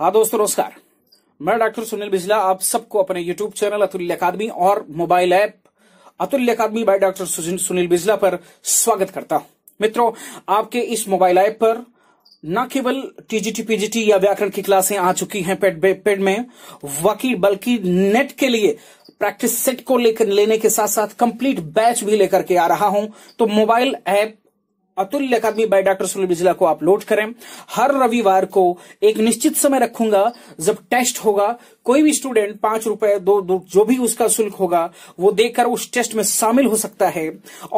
हाँ दोस्तों नमस्कार मैं डॉक्टर सुनील बिजला आप सबको अपने यूट्यूब चैनल अतुल्य अकादमी और mobile app Atulya academy by doctor Sunil Bijla पर स्वागत करता हूं मित्रों आपके इस मोबाइल ऐप पर न केवल टीजीटी पीजीटी या व्याकरण की क्लासें आ चुकी हैं पेड पेड में वकी बल्कि नेट के लिए प्रैक्टिस सेट को लेकर लेने के साथ साथ कंप्लीट बैच भी लेकर के आ रहा हूं तो mobile app Atulya academy by doctor Sunil Bijla को अपलोड करें हर रविवार को एक निश्चित समय रखूंगा जब टेस्ट होगा कोई भी स्टूडेंट पांच रुपए दो, दो जो भी उसका शुल्क होगा वो देकर उस टेस्ट में शामिल हो सकता है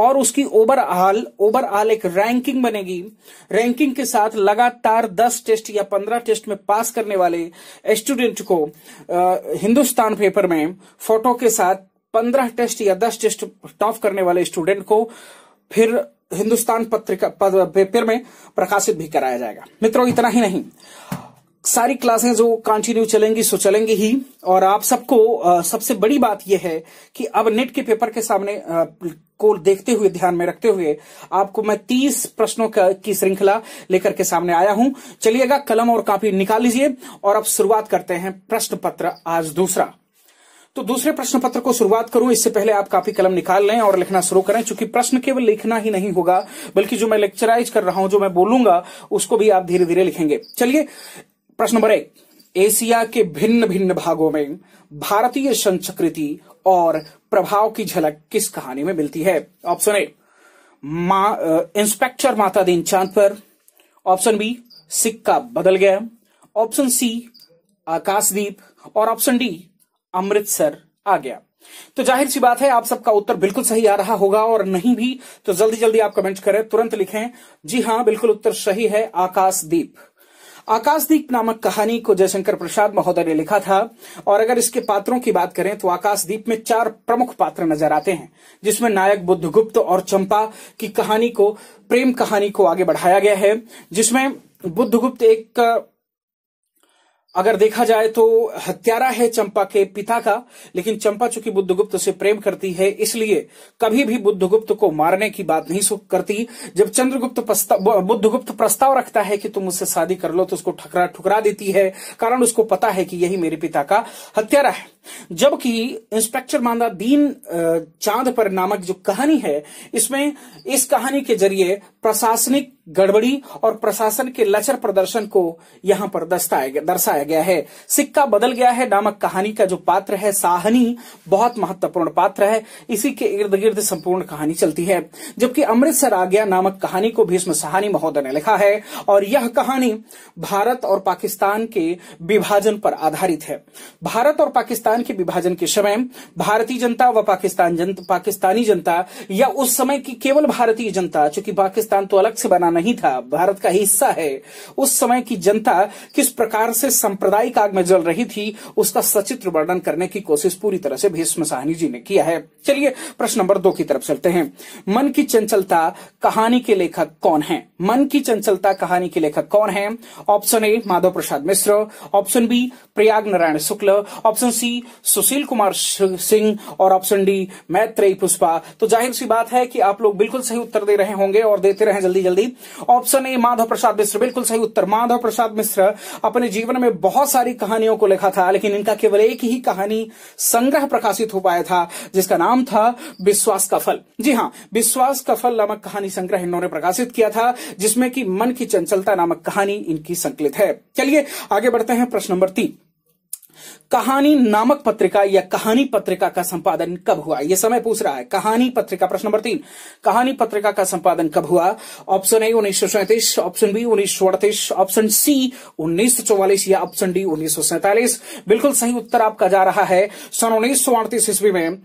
और उसकी ओवरऑल ओवरऑल एक रैंकिंग बनेगी रैंकिंग के साथ लगातार दस टेस्ट या पंद्रह टेस्ट में पास करने वाले स्टूडेंट को आ, हिंदुस्तान पेपर में फोटो के साथ पंद्रह टेस्ट या दस टेस्ट टॉप करने वाले स्टूडेंट को फिर हिंदुस्तान पत्रिका पेपर में प्रकाशित भी कराया जाएगा मित्रों इतना ही नहीं सारी क्लासें जो कंटिन्यू चलेंगी सो चलेंगी ही और आप सबको सबसे बड़ी बात यह है कि अब नेट के पेपर के सामने को देखते हुए ध्यान में रखते हुए आपको मैं तीस प्रश्नों का, की श्रृंखला लेकर के सामने आया हूं चलिएगा कलम और कॉपी निकाल लीजिए और अब शुरुआत करते हैं प्रश्न पत्र आज दूसरा तो दूसरे प्रश्न पत्र को शुरुआत करूं इससे पहले आप काफी कलम निकाल लें और लिखना शुरू करें चूंकि प्रश्न केवल लिखना ही नहीं होगा बल्कि जो मैं लेक्चराइज कर रहा हूं जो मैं बोलूंगा उसको भी आप धीरे धीरे लिखेंगे चलिए प्रश्न नंबर एक एशिया के भिन्न भिन्न भागों में भारतीय संस्कृति और प्रभाव की झलक किस कहानी में मिलती है ऑप्शन ए मा, इंस्पेक्टर माता दीन चांद पर ऑप्शन बी सिक्का बदल गया ऑप्शन सी आकाशदीप और ऑप्शन डी अमृतसर आ गया तो जाहिर सी बात है आप सबका उत्तर बिल्कुल सही आ रहा होगा और नहीं भी तो जल्दी जल्दी आप कमेंट करें तुरंत लिखें जी हां बिल्कुल उत्तर सही है आकाशदीप आकाशदीप नामक कहानी को जयशंकर प्रसाद महोदय ने लिखा था और अगर इसके पात्रों की बात करें तो आकाशदीप में चार प्रमुख पात्र नजर आते हैं जिसमें नायक बुद्धगुप्त और चंपा की कहानी को प्रेम कहानी को आगे बढ़ाया गया है जिसमें बुद्धगुप्त एक अगर देखा जाए तो हत्यारा है चंपा के पिता का लेकिन चंपा चूंकि बुद्धगुप्त से प्रेम करती है इसलिए कभी भी बुद्धगुप्त को मारने की बात नहीं करती जब चंद्रगुप्त बुद्धगुप्त प्रस्ताव रखता है कि तुम मुझसे शादी कर लो तो उसको ठकरा ठुकरा देती है कारण उसको पता है कि यही मेरे पिता का हत्यारा है जबकि इंस्पेक्टर मांदा दीन चांद पर नामक जो कहानी है इसमें इस कहानी के जरिए प्रशासनिक गड़बड़ी और प्रशासन के लचर प्रदर्शन को यहां पर दर्शाया गया है सिक्का बदल गया है नामक कहानी का जो पात्र है साहनी बहुत महत्वपूर्ण पात्र है इसी के इर्द गिर्द संपूर्ण कहानी चलती है जबकि अमृतसर आ गया नामक कहानी को भीष्म साहनी महोदय ने लिखा है और यह कहानी भारत और पाकिस्तान के विभाजन पर आधारित है भारत और पाकिस्तान के विभाजन के समय भारतीय जनता व पाकिस्तान जनता पाकिस्तानी जनता या उस समय की केवल भारतीय जनता चूंकि पाकिस्तान पाकिस्तान तो अलग से बना नहीं था भारत का हिस्सा है उस समय की जनता किस प्रकार से सांप्रदायिक आग में जल रही थी उसका सचित्र वर्णन करने की कोशिश पूरी तरह से भीष्म साहनी जी ने किया है चलिए प्रश्न नंबर दो की तरफ चलते हैं मन की चंचलता कहानी के लेखक कौन है मन की चंचलता कहानी के लेखक कौन है option A Madhav Prasad Mishra option B Prayag Narayan Shukla option C Sushil Kumar Singh और ऑप्शन डी मैत्रेयी पुष्पा तो जाहिर सी बात है कि आप लोग बिल्कुल सही उत्तर दे रहे होंगे और देते देते रहे जल्दी जल्दी ऑप्शन ए माधव प्रसाद मिश्र बिल्कुल सही उत्तर माधव प्रसाद मिश्र अपने जीवन में बहुत सारी कहानियों को लिखा था लेकिन इनका केवल एक ही कहानी संग्रह प्रकाशित हो पाया था जिसका नाम था विश्वास का फल जी हाँ विश्वास का फल नामक कहानी संग्रह इन्होंने प्रकाशित किया था जिसमें कि मन की चंचलता नामक कहानी इनकी संकलित है चलिए आगे बढ़ते हैं प्रश्न नंबर तीन कहानी नामक पत्रिका या कहानी पत्रिका का संपादन कब हुआ यह समय पूछ रहा है कहानी पत्रिका प्रश्न नंबर तीन कहानी पत्रिका का संपादन कब हुआ ऑप्शन ए उन्नीस सौ सैंतीस ऑप्शन बी उन्नीस सौ अड़तीस ऑप्शन सी उन्नीस सौ चौवालीस या ऑप्शन डी उन्नीस सौ सैंतालीस बिल्कुल सही उत्तर आपका जा रहा है सन उन्नीस सौ अड़तीस ईस्वी में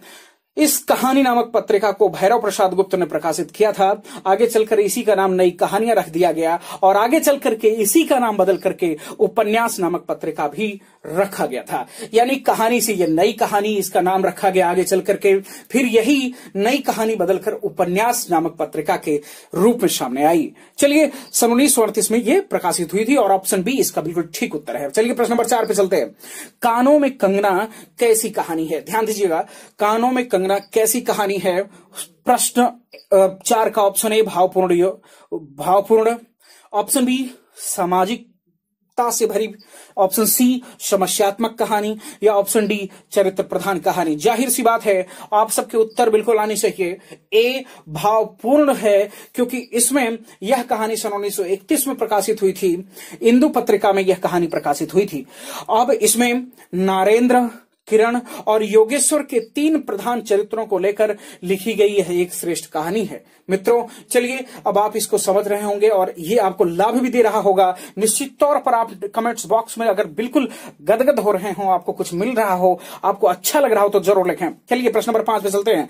इस कहानी नामक पत्रिका को भैरव प्रसाद गुप्त ने प्रकाशित किया था आगे चलकर इसी का नाम नई कहानियां रख दिया गया और आगे चल करके इसी का नाम बदल करके उपन्यास नामक पत्रिका भी रखा गया था यानी कहानी से यह नई कहानी इसका नाम रखा गया आगे चल करके फिर यही नई कहानी बदलकर उपन्यास नामक पत्रिका के रूप में सामने आई चलिए सन उन्नीस में यह प्रकाशित हुई थी और ऑप्शन बी इसका बिल्कुल ठीक उत्तर है चलिए प्रश्न नंबर चार पे चलते हैं कानों में कंगना कैसी कहानी है ध्यान दीजिएगा कानों में कंगना कंगना कैसी कहानी है प्रश्न चार का ऑप्शन ए भावपूर्ण भावपूर्ण ऑप्शन बी सामाजिकता से भरी ऑप्शन सी समस्यात्मक कहानी या ऑप्शन डी चरित्र प्रधान कहानी जाहिर सी बात है आप सबके उत्तर बिल्कुल आने चाहिए ए भावपूर्ण है क्योंकि इसमें यह कहानी सन 1931 में प्रकाशित हुई थी इंदु पत्रिका में यह कहानी प्रकाशित हुई थी अब इसमें नारेंद्र किरण और योगेश्वर के तीन प्रधान चरित्रों को लेकर लिखी गई यह एक श्रेष्ठ कहानी है मित्रों चलिए अब आप इसको समझ रहे होंगे और ये आपको लाभ भी दे रहा होगा निश्चित तौर पर आप कमेंट्स बॉक्स में अगर बिल्कुल गदगद हो रहे हो आपको कुछ मिल रहा हो आपको अच्छा लग रहा हो तो जरूर लिखें चलिए प्रश्न नंबर पांच पे चलते हैं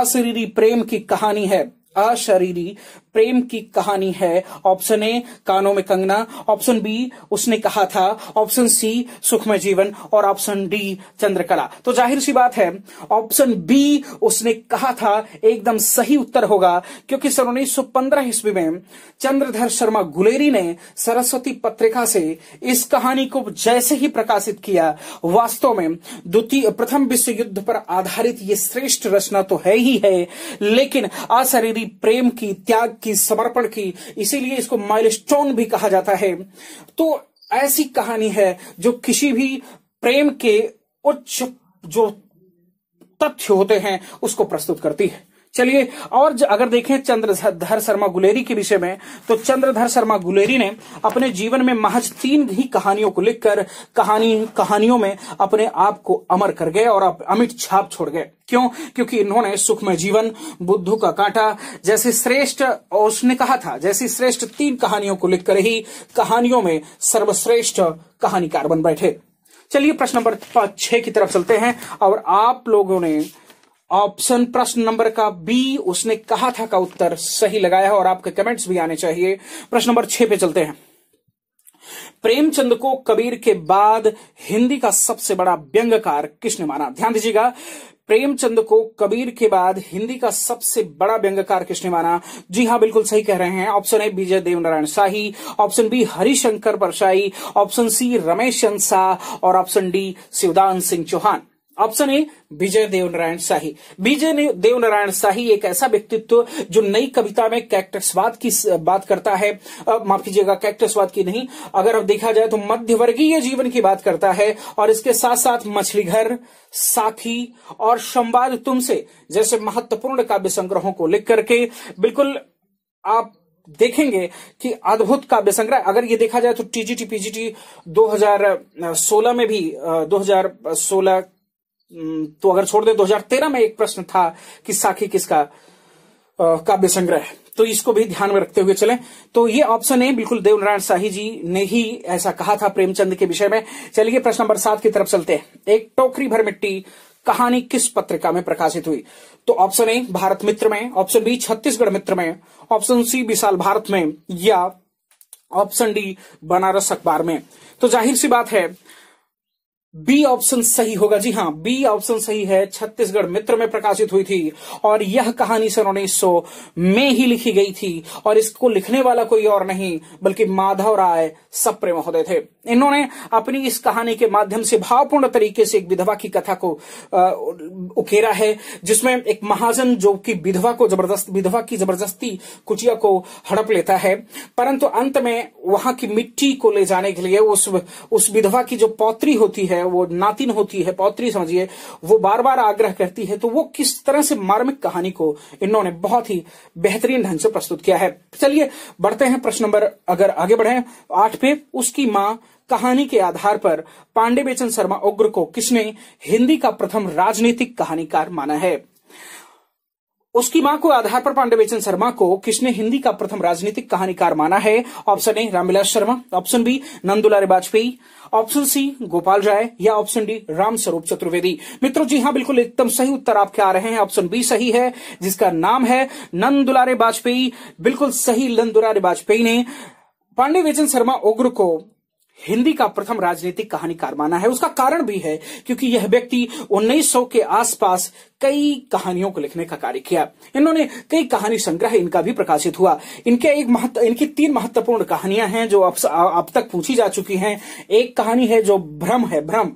अशरीरी प्रेम की कहानी है अशरीरी प्रेम की कहानी है ऑप्शन ए कानों में कंगना ऑप्शन बी उसने कहा था ऑप्शन सी सुख में जीवन और ऑप्शन डी चंद्रकला तो जाहिर सी बात है ऑप्शन बी उसने कहा था एकदम सही उत्तर होगा क्योंकि सन उन्नीस सौ पंद्रह ईस्वी में चंद्रधर शर्मा गुलेरी ने सरस्वती पत्रिका से इस कहानी को जैसे ही प्रकाशित किया वास्तव में द्वितीय प्रथम विश्व युद्ध पर आधारित ये श्रेष्ठ रचना तो है ही है लेकिन अशरीरी की प्रेम की त्याग की समर्पण की इसीलिए इसको माइलस्टोन भी कहा जाता है तो ऐसी कहानी है जो किसी भी प्रेम के उच्च जो तथ्य होते हैं उसको प्रस्तुत करती है चलिए और अगर देखें चंद्रधर शर्मा गुलेरी के विषय में तो चंद्रधर शर्मा गुलेरी ने अपने जीवन में महज तीन ही कहानियों को लिखकर कहानी कहानियों में अपने आप को अमर कर गए और अमिट छाप छोड़ गए क्यों क्योंकि इन्होंने सुखमय जीवन बुद्धू का कांटा जैसे श्रेष्ठ और उसने कहा था जैसी श्रेष्ठ तीन कहानियों को लिखकर ही कहानियों में सर्वश्रेष्ठ कहानीकार बन बैठे चलिए प्रश्न नंबर छह की तरफ चलते हैं और आप लोगों ने ऑप्शन प्रश्न नंबर का बी उसने कहा था का उत्तर सही लगाया है और आपके कमेंट्स भी आने चाहिए प्रश्न नंबर छह पे चलते हैं प्रेमचंद को कबीर के बाद हिंदी का सबसे बड़ा व्यंगकार किसने माना ध्यान दीजिएगा प्रेमचंद को कबीर के बाद हिंदी का सबसे बड़ा व्यंगकार किसने माना जी हाँ बिल्कुल सही कह रहे हैं option A Vijay Devnarayan Shahi option B Harishankar Parsai option C Ramesh Shah और option D Shivdan Singh Chauhan option A Vijay Devnarayan Shahi Vijay Devnarayan Shahi एक ऐसा व्यक्तित्व जो नई कविता में कैक्टसवाद की बात करता है माफ कीजिएगा कैक्टसवाद की नहीं अगर अब देखा जाए तो मध्यवर्गीय जीवन की बात करता है और इसके साथ साथ मछलीघर साथी और संवाद तुमसे जैसे महत्वपूर्ण काव्य संग्रहों को लिख करके बिल्कुल आप देखेंगे कि अद्भुत काव्य संग्रह अगर ये देखा जाए तो टीजीटी पीजीटी 2016 में भी 2016 हम्म, तो अगर छोड़ दे 2013 में एक प्रश्न था कि साखी किसका काव्य संग्रह तो इसको भी ध्यान में रखते हुए चलें तो ये ऑप्शन है बिल्कुल देवनारायण शाही जी ने ही ऐसा कहा था प्रेमचंद के विषय में चलिए प्रश्न नंबर सात की तरफ चलते हैं एक टोकरी भर मिट्टी कहानी किस पत्रिका में प्रकाशित हुई तो ऑप्शन ए भारत मित्र में ऑप्शन बी छत्तीसगढ़ मित्र में ऑप्शन सी विशाल भारत में या ऑप्शन डी बनारस अखबार में तो जाहिर सी बात है बी ऑप्शन सही होगा जी हाँ बी ऑप्शन सही है छत्तीसगढ़ मित्र में प्रकाशित हुई थी और यह कहानी सन उन्नीस में ही लिखी गई थी और इसको लिखने वाला कोई और नहीं बल्कि माधव राय सप्रे महोदय थे इन्होंने अपनी इस कहानी के माध्यम से भावपूर्ण तरीके से एक विधवा की कथा को आ, उकेरा है जिसमें एक महाजन जो कि विधवा को जबरदस्त विधवा की जबरदस्ती कुटिया को हड़प लेता है परंतु अंत में वहां की मिट्टी को ले जाने के लिए उस उस विधवा की जो पौत्री होती है है वो नातिन होती है पौत्री समझिए वो बार बार आग्रह करती है तो वो किस तरह से मार्मिक कहानी को इन्होंने बहुत ही बेहतरीन ढंग से प्रस्तुत किया है चलिए बढ़ते हैं प्रश्न नंबर अगर आगे बढ़े आठ पे उसकी माँ कहानी के आधार पर पांडे बेचन शर्मा उग्र को किसने हिंदी का प्रथम राजनीतिक कहानीकार माना है उसकी मां को आधार पर पांडवेचन शर्मा को किसने हिंदी का प्रथम राजनीतिक कहानीकार माना है option A Ramvilas Sharma option B Nandulari Vajpeyi option C Gopal Rai या ऑप्शन डी राम स्वरूप चतुर्वेदी मित्रों जी हाँ बिल्कुल एकदम सही उत्तर आपके आ रहे हैं ऑप्शन बी सही है जिसका नाम है नंदुलारे वाजपेयी बिल्कुल सही नंदुलारे वाजपेयी ने पांडे वेचन शर्मा उग्र को हिंदी का प्रथम राजनीतिक कहानीकार माना है उसका कारण भी है क्योंकि यह व्यक्ति 1900 के आसपास कई कहानियों को लिखने का कार्य किया इन्होंने कई कहानी संग्रह इनका भी प्रकाशित हुआ इनके एक महत्व इनकी तीन महत्वपूर्ण कहानियां हैं जो अब तक पूछी जा चुकी हैं एक कहानी है जो भ्रम है भ्रम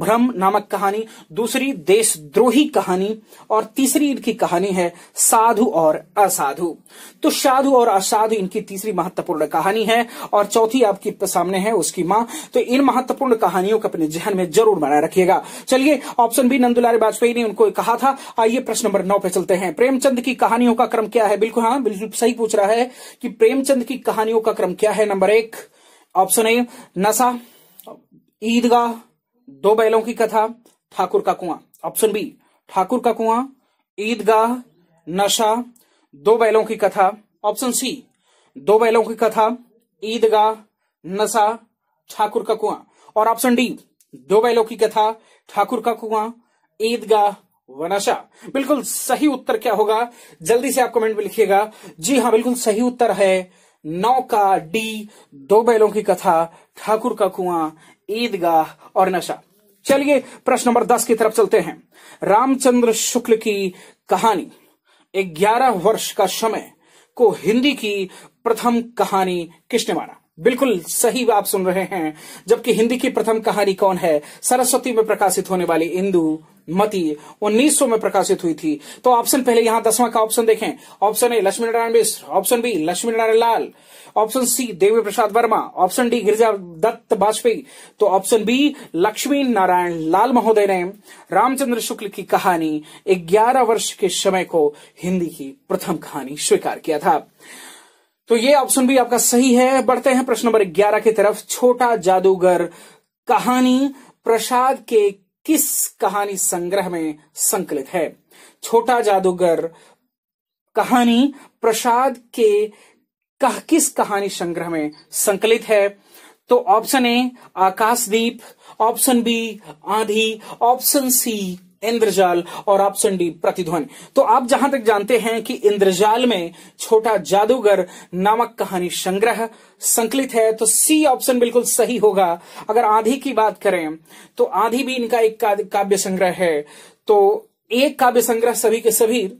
भ्रम नामक कहानी दूसरी देशद्रोही कहानी और तीसरी इनकी कहानी है साधु और असाधु तो साधु और असाधु इनकी तीसरी महत्वपूर्ण कहानी है और चौथी आपके सामने है उसकी की मां तो इन महत्वपूर्ण कहानियों को अपने जहन में जरूर बनाए रखिएगा चलिए ऑप्शन बी नंदुलाल वाजपेयी ने उनको कहा था आइए प्रश्न नंबर नौ पे चलते हैं प्रेमचंद की कहानियों का क्रम क्या है बिल्कुल हाँ बिल्कुल सही पूछ रहा है कि प्रेमचंद की कहानियों का क्रम क्या है नंबर एक ऑप्शन ए नशा ईदगाह दो बैलों की कथा ठाकुर का कुआं ऑप्शन बी ठाकुर का कुआं ईदगाह नशा दो बैलों की कथा ऑप्शन सी दो बैलों की कथा ईदगाह नशा ठाकुर का कुआं और ऑप्शन डी दो बैलों की कथा ठाकुर का कुआं ईदगाह वनाशा बिल्कुल सही उत्तर क्या होगा जल्दी से आप कमेंट में लिखिएगा जी हाँ बिल्कुल सही उत्तर है नौ का डी दो बैलों की कथा ठाकुर का कुआं ईदगाह और नशा चलिए प्रश्न नंबर दस की तरफ चलते हैं रामचंद्र शुक्ल की कहानी ग्यारह वर्ष का समय को हिंदी की प्रथम कहानी किसने माना बिल्कुल सही आप सुन रहे हैं जबकि हिंदी की प्रथम कहानी कौन है सरस्वती में प्रकाशित होने वाली इंदु मती उन्नीस में प्रकाशित हुई थी तो ऑप्शन पहले यहां दसवां का ऑप्शन देखें option A Lakshmi Narayan Mishra option B Lakshmi Narayan Lal option C Devi Prasad Verma option D Girija Dutt Vajpeyi तो ऑप्शन बी लक्ष्मी नारायण लाल महोदय ने रामचंद्र शुक्ल की कहानी ग्यारह वर्ष के समय को हिंदी की प्रथम कहानी स्वीकार किया था तो ये ऑप्शन भी आपका सही है बढ़ते हैं प्रश्न नंबर ग्यारह की तरफ छोटा जादूगर कहानी प्रसाद के किस कहानी संग्रह में संकलित है छोटा जादूगर कहानी प्रसाद के कह किस कहानी संग्रह में संकलित है तो option A Akashdeep option B Aandhi option C Indrajal और आप डी प्रतिध्वन तो आप जहां तक जानते हैं कि इंद्रजाल में छोटा जादूगर नामक कहानी संग्रह संकलित है तो सी ऑप्शन बिल्कुल सही होगा अगर आधी की बात करें तो आधी भी इनका एक काव्य संग्रह है तो एक काव्य संग्रह सभी के सभी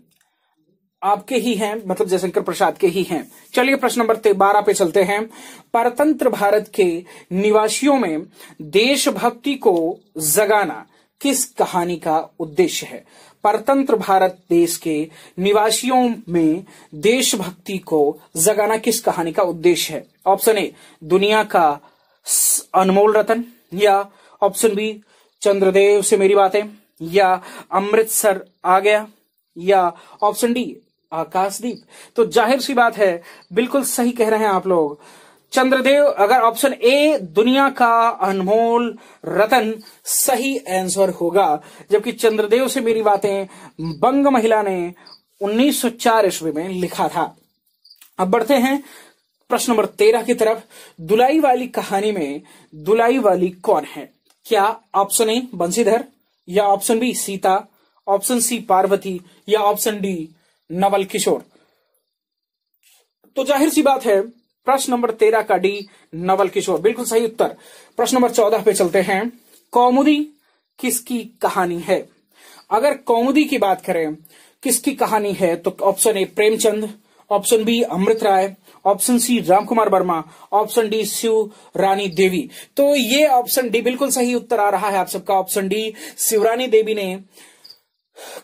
आपके ही हैं मतलब जयशंकर प्रसाद के ही हैं चलिए प्रश्न नंबर बारह पे चलते हैं परतंत्र भारत के निवासियों में देशभक्ति को जगाना किस कहानी का उद्देश्य है परतंत्र भारत देश के निवासियों में देशभक्ति को जगाना किस कहानी का उद्देश्य है ऑप्शन ए दुनिया का अनमोल रतन या ऑप्शन बी चंद्रदेव से मेरी बातें या अमृतसर आ गया या ऑप्शन डी आकाशदीप तो जाहिर सी बात है बिल्कुल सही कह रहे हैं आप लोग चंद्रदेव अगर ऑप्शन ए दुनिया का अनमोल रतन सही आंसर होगा जबकि चंद्रदेव से मेरी बातें बंग महिला ने 1904 ईस्वी में लिखा था अब बढ़ते हैं प्रश्न नंबर तेरह की तरफ दुलाई वाली कहानी में दुलाई वाली कौन है क्या ऑप्शन ए बंसीधर या option B Sita option C Parvati या ऑप्शन डी नवल किशोर तो जाहिर सी बात है प्रश्न नंबर तेरह का डी नवल किशोर बिल्कुल सही उत्तर प्रश्न नंबर चौदह पे चलते हैं कौमुदी किसकी कहानी है अगर कौमुदी की बात करें किसकी कहानी है तो option A Premchand option B Amrit Rai option C Ramkumar Verma option D Shiv Rani Devi तो ये ऑप्शन डी बिल्कुल सही उत्तर आ रहा है आप सबका ऑप्शन डी शिवरानी देवी ने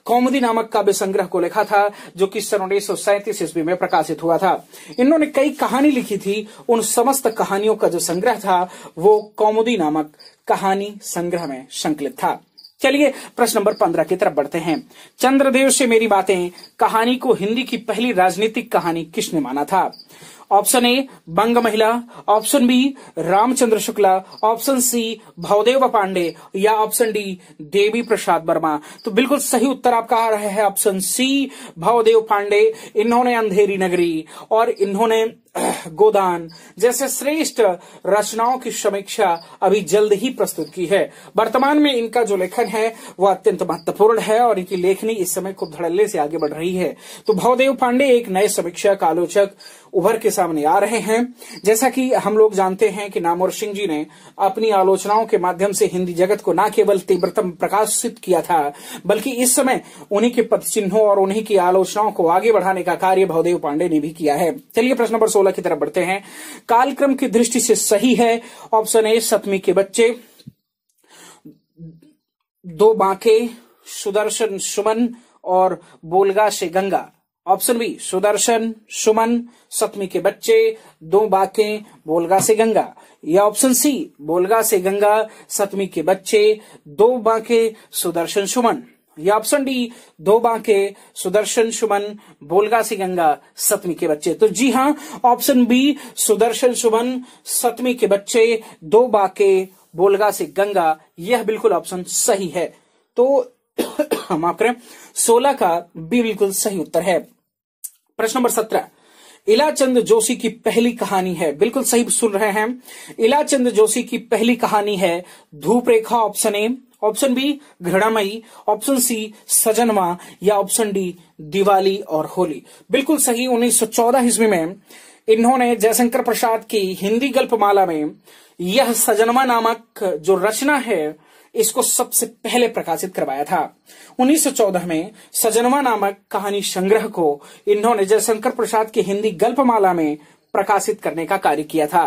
कौमुदी नामक काव्य संग्रह को लिखा था जो कि सन उन्नीस सौ सैंतीस ईस्वी में प्रकाशित हुआ था इन्होंने कई कहानी लिखी थी उन समस्त कहानियों का जो संग्रह था वो कौमुदी नामक कहानी संग्रह में संकलित था चलिए प्रश्न नंबर पंद्रह की तरफ बढ़ते हैं चंद्रदेव से मेरी बातें कहानी को हिंदी की पहली राजनीतिक कहानी किसने माना था option A Bang Mahila option B Ramchandra Shukla option C Bhavdev Pandey या ऑप्शन डी देवी प्रसाद वर्मा तो बिल्कुल सही उत्तर आपका आ रहा है ऑप्शन सी भवदेव पांडे इन्होंने अंधेरी नगरी और इन्होंने गोदान जैसे श्रेष्ठ रचनाओं की समीक्षा अभी जल्द ही प्रस्तुत की है वर्तमान में इनका जो लेखन है वह अत्यंत महत्वपूर्ण है और इनकी लेखनी इस समय खूब धड़ल्ले से आगे बढ़ रही है तो भवदेव पांडे एक नए समीक्षक आलोचक उभर के सामने आ रहे हैं जैसा कि हम लोग जानते हैं कि नामोर सिंह जी ने अपनी आलोचनाओं के माध्यम से हिंदी जगत को न केवल तीव्रतम प्रकाशित किया था बल्कि इस समय उन्हीं के पद चिन्हों और उन्हीं की आलोचनाओं को आगे बढ़ाने का कार्य भवदेव पांडे ने भी किया है चलिए प्रश्न नंबर सोलह की तरफ बढ़ते हैं कालक्रम की दृष्टि से सही है ऑप्शन ए सतमी के बच्चे दो बांके सुदर्शन सुमन और बोलगा से गंगा ऑप्शन बी सुदर्शन सुमन सतमी के बच्चे दो बातें बोलगा से गंगा या ऑप्शन सी बोलगा से गंगा सतमी के बच्चे दो बांके सुदर्शन सुमन या ऑप्शन डी दो बांके सुदर्शन सुमन बोलगा से गंगा सतमी के बच्चे तो जी हाँ ऑप्शन बी सुदर्शन सुमन सतमी के बच्चे दो बांके बोलगा से गंगा यह बिल्कुल ऑप्शन सही है तो माफ करें सोलह का बी बिल्कुल सही उत्तर है प्रश्न नंबर सत्रह इलाचंद जोशी की पहली कहानी है बिल्कुल सही सुन रहे हैं इलाचंद जोशी की पहली कहानी है धूप रेखा ऑप्शन ए ऑप्शन बी घृणामयी ऑप्शन सी सजनवा या ऑप्शन डी दिवाली और होली बिल्कुल सही 1914 ईस्वी में इन्होंने जयशंकर प्रसाद की हिंदी गल्पमाला में यह सजनवा नामक जो रचना है इसको सबसे पहले प्रकाशित करवाया था 1914 में सजनवा नामक कहानी संग्रह को इन्होंने जयशंकर प्रसाद की हिंदी गल्पमाला में प्रकाशित करने का कार्य किया था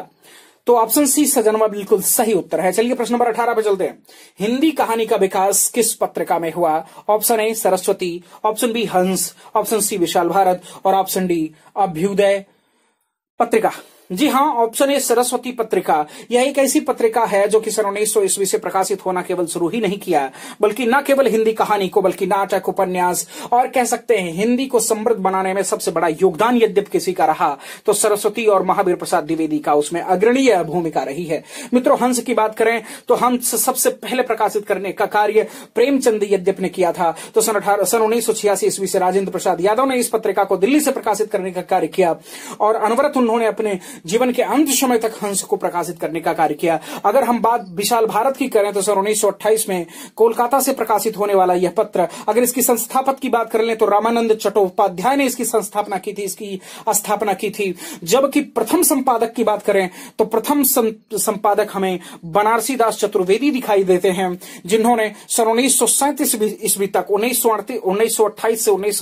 तो ऑप्शन सी सजनवा बिल्कुल सही उत्तर है चलिए प्रश्न नंबर अठारह पे चलते हैं हिंदी कहानी का विकास किस पत्रिका में हुआ option A Saraswati option B Hans option C Vishal Bharat और ऑप्शन डी अभ्युदय पत्रिका जी हाँ ऑप्शन ए सरस्वती पत्रिका यह एक ऐसी पत्रिका है जो कि सन उन्नीस सौ ईस्वी से प्रकाशित होना केवल शुरू ही नहीं किया बल्कि न केवल हिंदी कहानी को बल्कि नाटक उपन्यास और कह सकते हैं हिंदी को समृद्ध बनाने में सबसे बड़ा योगदान यद्यप किसी का रहा तो सरस्वती और महावीर प्रसाद द्विवेदी का उसमें अग्रणीय भूमिका रही है मित्रों हंस की बात करें तो हंस सबसे पहले प्रकाशित करने का कार्य प्रेमचंद यद्यप ने किया था तो सन अठारह सन उन्नीस सौ छियासी ईस्वी से राजेंद्र प्रसाद यादव ने इस पत्रिका को दिल्ली से प्रकाशित करने का कार्य किया और अनवरत उन्होंने अपने जीवन के अंत समय तक हंस को प्रकाशित करने का कार्य किया अगर हम बात विशाल भारत की करें तो सन उन्नीस में कोलकाता से प्रकाशित होने वाला यह पत्र अगर इसकी संस्थापक की बात कर ले तो रामानंद चट्टोपाध्याय ने इसकी संस्थापना की थी इसकी स्थापना की थी जबकि प्रथम संपादक की बात करें तो प्रथम संपादक हमें बनारसी दास चतुर्वेदी दिखाई देते हैं जिन्होंने सन उन्नीस ईस्वी तक उन्नीस से उन्नीस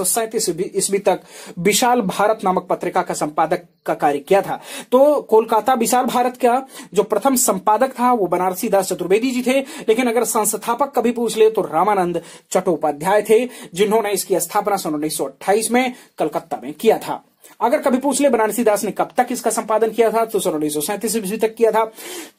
ईस्वी तक विशाल भारत नामक पत्रिका का संपादक का कार्य किया था तो कोलकाता विशाल भारत का जो प्रथम संपादक था वो बनारसी दास चतुर्वेदी जी थे लेकिन अगर संस्थापक कभी पूछ ले तो रामानंद चट्टोपाध्याय थे जिन्होंने इसकी स्थापना सन उन्नीस में कलकत्ता में किया था अगर कभी पूछ ले बनारसी दास ने कब तक इसका संपादन किया था तो सन उन्नीस सौ सैंतीस ईस्वी तक किया था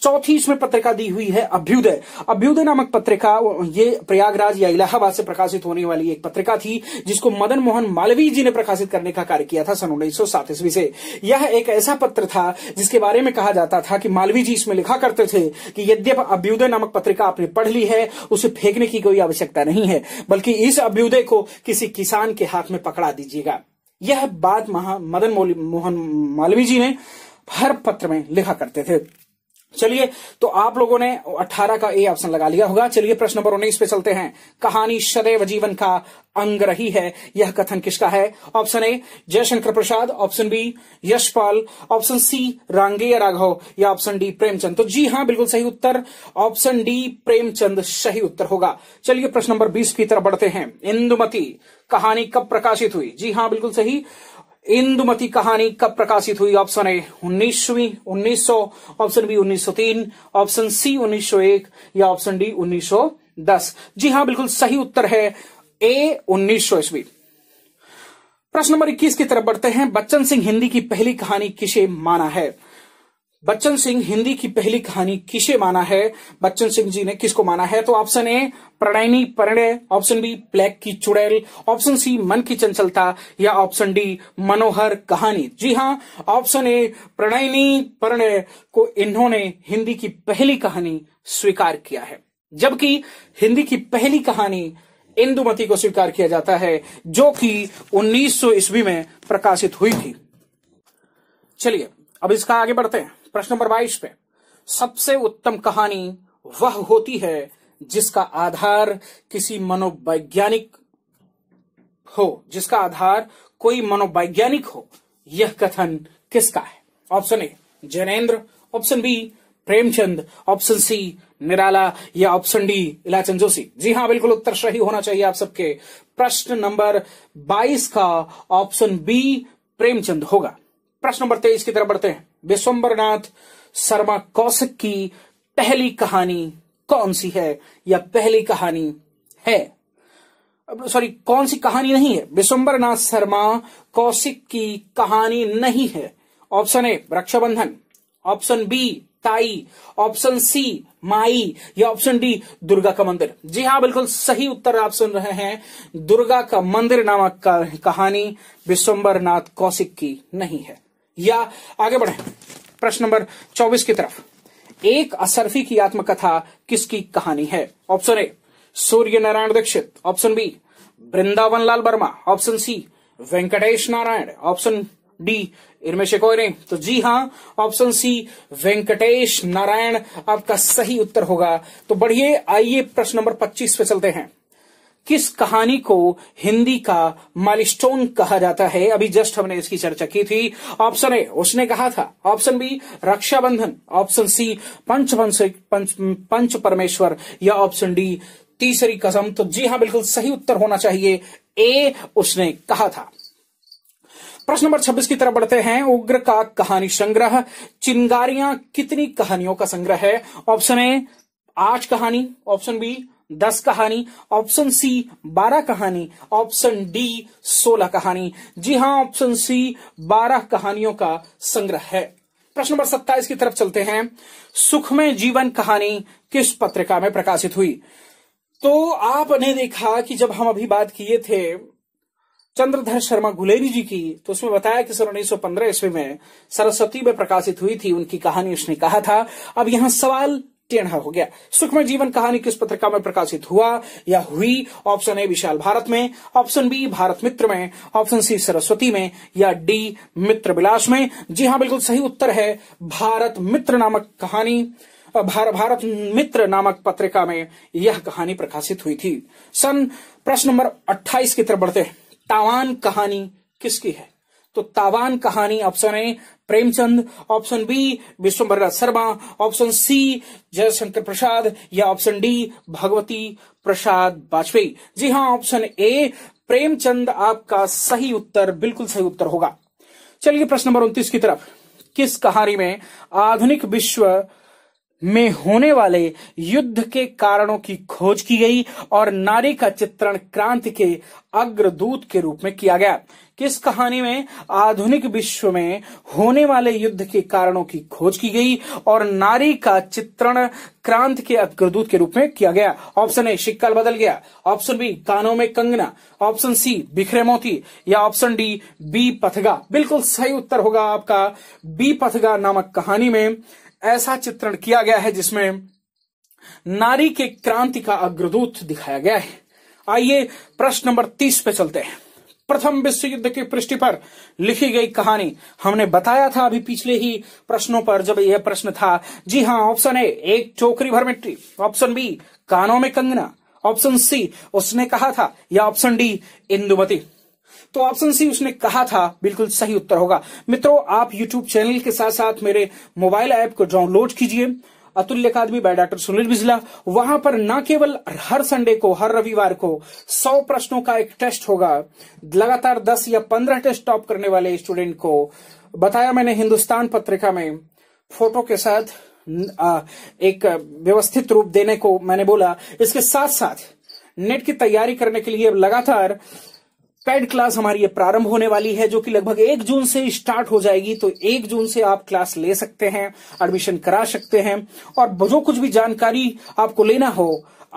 चौथी इसमें पत्रिका दी हुई है अभ्युदय अभ्युदय नामक पत्रिका ये प्रयागराज या इलाहाबाद से प्रकाशित होने वाली एक पत्रिका थी जिसको मदन मोहन मालवीय जी ने प्रकाशित करने का कार्य किया था सन उन्नीस सौ ईस्वी से यह एक ऐसा पत्र था जिसके बारे में कहा जाता था कि मालवीय जी इसमें लिखा करते थे कि यद्यप अभ्युदय नामक पत्रिका आपने पढ़ ली है उसे फेंकने की कोई आवश्यकता नहीं है बल्कि इस अभ्युदय को किसी किसान के हाथ में पकड़ा दीजिएगा यह बात महा मदन मोहन मालवीय जी ने हर पत्र में लिखा करते थे चलिए तो आप लोगों ने 18 का ए ऑप्शन लगा लिया होगा चलिए प्रश्न नंबर उन्नीस पे चलते हैं कहानी सदैव जीवन का अंग रही है यह कथन किसका है option A Jaishankar Prasad option B Yashpal option C Rangeya Raghav या ऑप्शन डी प्रेमचंद तो जी हां बिल्कुल सही उत्तर ऑप्शन डी प्रेमचंद सही उत्तर होगा चलिए प्रश्न नंबर बीस की तरफ बढ़ते हैं इंदुमती कहानी कब प्रकाशित हुई जी हां बिल्कुल सही इंदुमती कहानी कब प्रकाशित हुई ऑप्शन ए उन्नीसवी उन्नीस ऑप्शन बी 1903 ऑप्शन सी 1901 या ऑप्शन डी 1910 जी हां बिल्कुल सही उत्तर है ए उन्नीस ईस्वी प्रश्न नंबर 21 की तरफ बढ़ते हैं बच्चन सिंह हिंदी की पहली कहानी किसे माना है बच्चन सिंह हिंदी की पहली कहानी किसे माना है बच्चन सिंह जी ने किसको माना है तो ऑप्शन ए प्रणयनी परणय ऑप्शन बी प्लेग की चुड़ैल ऑप्शन सी मन की चंचलता या ऑप्शन डी मनोहर कहानी जी हाँ ऑप्शन ए प्रणयनी परिणय को इन्होंने हिंदी की पहली कहानी स्वीकार किया है जबकि हिंदी की पहली कहानी इंदुमती को स्वीकार किया जाता है जो कि 1900 ईस्वी में प्रकाशित हुई थी चलिए अब इसका आगे बढ़ते हैं प्रश्न नंबर बाईस पे सबसे उत्तम कहानी वह होती है जिसका आधार किसी मनोवैज्ञानिक हो जिसका आधार कोई मनोवैज्ञानिक हो यह कथन किसका है option A Jainendra option B Premchand option C Nirala या ऑप्शन डी इलाचंद जोशी जी हाँ बिल्कुल उत्तर सही होना चाहिए आप सबके प्रश्न नंबर 22 का ऑप्शन बी प्रेमचंद होगा प्रश्न नंबर तेईस की तरफ बढ़ते हैं विश्वम्बरनाथ शर्मा कौशिक की पहली कहानी कौन सी है या पहली कहानी है सॉरी कौन सी कहानी नहीं है विश्वम्बरनाथ शर्मा कौशिक की कहानी नहीं है option A Rakshabandhan option B ताई ऑप्शन सी माई या ऑप्शन डी दुर्गा का मंदिर जी हाँ बिल्कुल सही उत्तर आप सुन रहे हैं दुर्गा का मंदिर नामक कहानी विश्वम्बरनाथ कौशिक की नहीं है या आगे बढ़े प्रश्न नंबर चौबीस की तरफ एक असरफी की आत्मकथा किसकी कहानी है option A Surya Narayan Dixit option B Vrindavan Lal Verma option C Venkatesh Narayan option D इनमें से कोई नहीं तो जी हां ऑप्शन सी वेंकटेश नारायण आपका सही उत्तर होगा तो बढ़िए आइए प्रश्न नंबर 25 पे चलते हैं किस कहानी को हिंदी का माइलस्टोन कहा जाता है अभी जस्ट हमने इसकी चर्चा की थी ऑप्शन ए उसने कहा था option B Rakshabandhan option C पंच पंच पंच परमेश्वर या ऑप्शन डी तीसरी कसम तो जी हां बिल्कुल सही उत्तर होना चाहिए ए उसने कहा था प्रश्न नंबर 26 की तरफ बढ़ते हैं उग्र का कहानी संग्रह चिंगारियां कितनी कहानियों का संग्रह है ऑप्शन ए आठ कहानी ऑप्शन बी दस कहानी ऑप्शन सी बारह कहानी ऑप्शन डी सोलह कहानी जी हां ऑप्शन सी बारह कहानियों का संग्रह है प्रश्न नंबर सत्ताईस की तरफ चलते हैं सुखमय जीवन कहानी किस पत्रिका में प्रकाशित हुई तो आपने देखा कि जब हम अभी बात किए थे चंद्रधर शर्मा गुलेरी जी की तो उसमें बताया कि सन उन्नीस सौ ईस्वी में सरस्वती में प्रकाशित हुई थी उनकी कहानी उसने कहा था अब यहां सवाल टेढ़ा हो गया सुखमय जीवन कहानी किस पत्रिका में प्रकाशित हुआ या हुई ऑप्शन ए विशाल भारत में ऑप्शन बी भारत मित्र में ऑप्शन सी सरस्वती में या डी मित्र विलास में जी हाँ बिल्कुल सही उत्तर है भारत मित्र नामक कहानी भार, भारत मित्र नामक पत्रिका में यह कहानी प्रकाशित हुई थी सन प्रश्न नंबर 28 की तरफ बढ़ते हैं तावान कहानी किसकी है तो तावान कहानी option A Premchand option B Vishwabhar Sharma option C Jaishankar Prasad या ऑप्शन डी भगवती प्रसाद वाजपेयी जी हाँ ऑप्शन ए प्रेमचंद आपका सही उत्तर बिल्कुल सही उत्तर होगा चलिए प्रश्न नंबर उन्तीस की तरफ किस कहानी में आधुनिक विश्व में होने वाले युद्ध के कारणों की खोज की गई और नारी का चित्रण क्रांति के अग्रदूत के रूप में किया गया किस कहानी में आधुनिक विश्व में होने वाले युद्ध के कारणों की खोज की गई और नारी का चित्रण क्रांति के अग्रदूत के रूप में किया गया ऑप्शन ए शिक्कल बदल गया ऑप्शन बी कानों में कंगना ऑप्शन सी बिखरे मोती या ऑप्शन डी बी पथगा बिल्कुल सही उत्तर होगा आपका बी पथगा नामक कहानी में ऐसा चित्रण किया गया है जिसमें नारी के क्रांति का अग्रदूत दिखाया गया है आइए प्रश्न नंबर तीस पे चलते हैं प्रथम विश्व युद्ध की पृष्ठ पर लिखी गई कहानी हमने बताया था अभी पिछले ही प्रश्नों पर जब यह प्रश्न था जी हाँ ऑप्शन ए एक चोकरी भर मिट्टी ऑप्शन बी कानों में कंगना ऑप्शन सी उसने कहा था या ऑप्शन डी इंदुमती तो ऑप्शन सी उसने कहा था बिल्कुल सही उत्तर होगा मित्रों आप यूट्यूब चैनल के साथ साथ मेरे मोबाइल ऐप को डाउनलोड कीजिए अतुल्य अकादमी बाय डॉक्टर सुनील बिजला वहां पर न केवल हर संडे को हर रविवार को सौ प्रश्नों का एक टेस्ट होगा लगातार दस या पंद्रह टेस्ट टॉप करने वाले स्टूडेंट को बताया मैंने हिंदुस्तान पत्रिका में फोटो के साथ एक व्यवस्थित रूप देने को मैंने बोला इसके साथ साथ नेट की तैयारी करने के लिए लगातार पैड क्लास हमारी ये प्रारंभ होने वाली है जो कि लगभग एक जून से स्टार्ट हो जाएगी तो एक जून से आप क्लास ले सकते हैं एडमिशन करा सकते हैं और जो कुछ भी जानकारी आपको लेना हो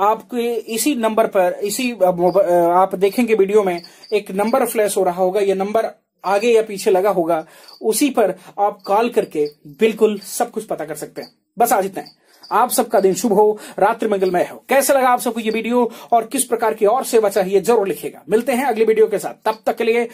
आपके इसी नंबर पर इसी आप देखेंगे वीडियो में एक नंबर फ्लैश हो रहा होगा यह नंबर आगे या पीछे लगा होगा उसी पर आप कॉल करके बिल्कुल सब कुछ पता कर सकते हैं बस आज इतना है आप सबका दिन शुभ हो रात्रि मंगलमय हो कैसे लगा आप सबको ये वीडियो और किस प्रकार की और सेवा चाहिए जरूर लिखेगा मिलते हैं अगले वीडियो के साथ तब तक के लिए